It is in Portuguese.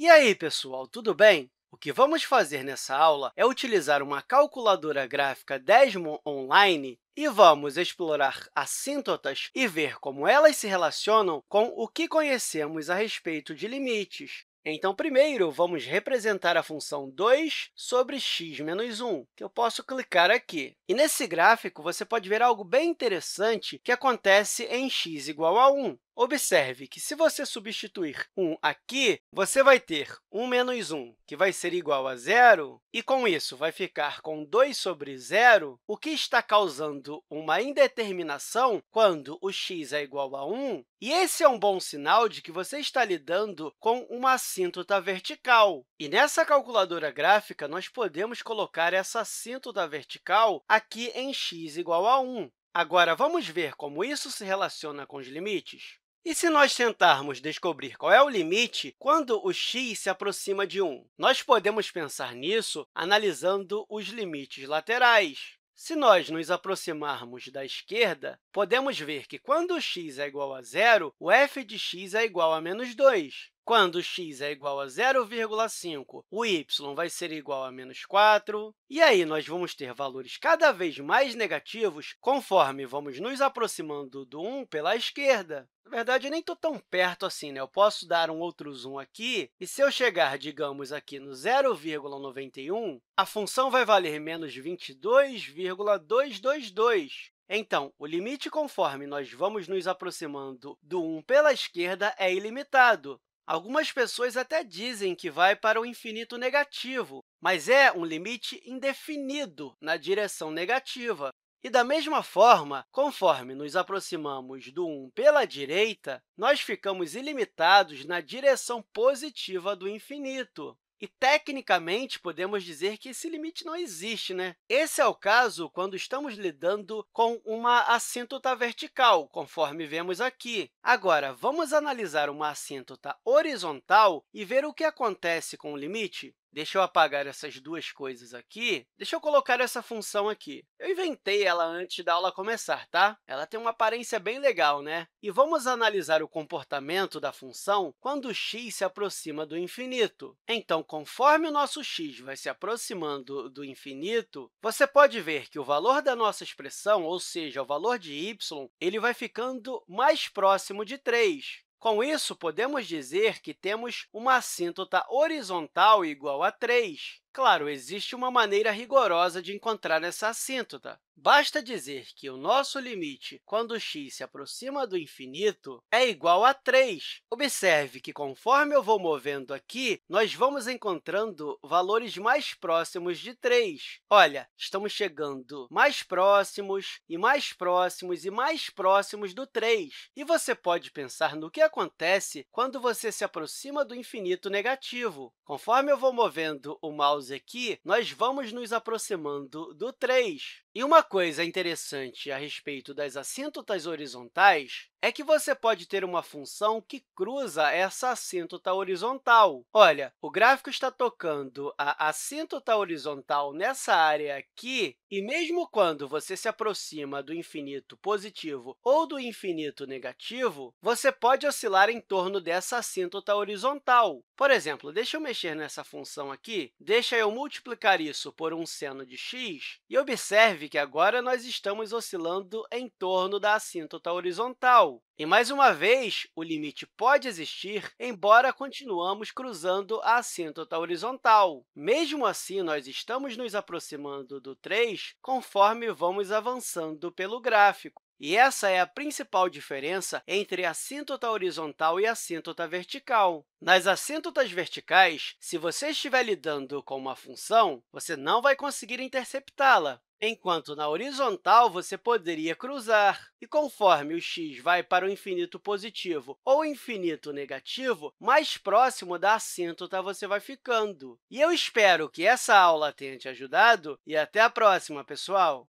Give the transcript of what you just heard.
E aí, pessoal, tudo bem? O que vamos fazer nessa aula é utilizar uma calculadora gráfica Desmond Online e vamos explorar assíntotas e ver como elas se relacionam com o que conhecemos a respeito de limites. Então, primeiro, vamos representar a função 2 sobre x menos 1, que eu posso clicar aqui. E nesse gráfico, você pode ver algo bem interessante que acontece em x igual a 1. Observe que, se você substituir 1 aqui, você vai ter 1 menos 1, que vai ser igual a zero, e, com isso, vai ficar com 2 sobre zero, o que está causando uma indeterminação quando o x é igual a 1. E esse é um bom sinal de que você está lidando com uma assíntota vertical. E nessa calculadora gráfica, nós podemos colocar essa assíntota vertical aqui em x igual a 1. Agora, vamos ver como isso se relaciona com os limites? E se nós tentarmos descobrir qual é o limite quando o x se aproxima de 1? Nós podemos pensar nisso analisando os limites laterais. Se nós nos aproximarmos da esquerda, podemos ver que, quando x é igual a zero, o f de x é igual a menos 2. Quando x é igual a 0,5, o y vai ser igual a menos 4. E aí, nós vamos ter valores cada vez mais negativos conforme vamos nos aproximando do 1 pela esquerda. Na verdade, eu nem estou tão perto assim, né? Eu posso dar um outro zoom aqui, e se eu chegar, digamos, aqui no 0,91, a função vai valer menos 22,222. Então, o limite conforme nós vamos nos aproximando do 1 pela esquerda é ilimitado. Algumas pessoas até dizem que vai para o infinito negativo, mas é um limite indefinido na direção negativa. E, da mesma forma, conforme nos aproximamos do 1 pela direita, nós ficamos ilimitados na direção positiva do infinito. E, tecnicamente, podemos dizer que esse limite não existe. Né? Esse é o caso quando estamos lidando com uma assíntota vertical, conforme vemos aqui. Agora, vamos analisar uma assíntota horizontal e ver o que acontece com o limite. Deixa eu apagar essas duas coisas aqui. Deixa eu colocar essa função aqui. Eu inventei ela antes da aula começar, tá? Ela tem uma aparência bem legal, né? E vamos analisar o comportamento da função quando x se aproxima do infinito. Então, conforme o nosso x vai se aproximando do infinito, você pode ver que o valor da nossa expressão, ou seja, o valor de y, ele vai ficando mais próximo de 3. Com isso, podemos dizer que temos uma assíntota horizontal igual a 3. Claro, existe uma maneira rigorosa de encontrar essa assíntota. Basta dizer que o nosso limite, quando x se aproxima do infinito, é igual a 3. Observe que, conforme eu vou movendo aqui, nós vamos encontrando valores mais próximos de 3. Olha, estamos chegando mais próximos, e mais próximos, e mais próximos do 3. E você pode pensar no que acontece quando você se aproxima do infinito negativo. Conforme eu vou movendo o mouse 11 aqui, nós vamos nos aproximando do 3, e uma coisa interessante a respeito das assíntotas horizontais é que você pode ter uma função que cruza essa assíntota horizontal. Olha, o gráfico está tocando a assíntota horizontal nessa área aqui, e mesmo quando você se aproxima do infinito positivo ou do infinito negativo, você pode oscilar em torno dessa assíntota horizontal. Por exemplo, deixa eu mexer nessa função aqui, deixa eu multiplicar isso por um seno de x, e observe que agora nós estamos oscilando em torno da assíntota horizontal. E, mais uma vez, o limite pode existir, embora continuamos cruzando a assíntota horizontal. Mesmo assim, nós estamos nos aproximando do 3 conforme vamos avançando pelo gráfico. E essa é a principal diferença entre a assíntota horizontal e a assíntota vertical. Nas assíntotas verticais, se você estiver lidando com uma função, você não vai conseguir interceptá-la, enquanto na horizontal você poderia cruzar. E conforme o x vai para o infinito positivo ou infinito negativo, mais próximo da assíntota você vai ficando. E eu espero que essa aula tenha te ajudado e até a próxima, pessoal!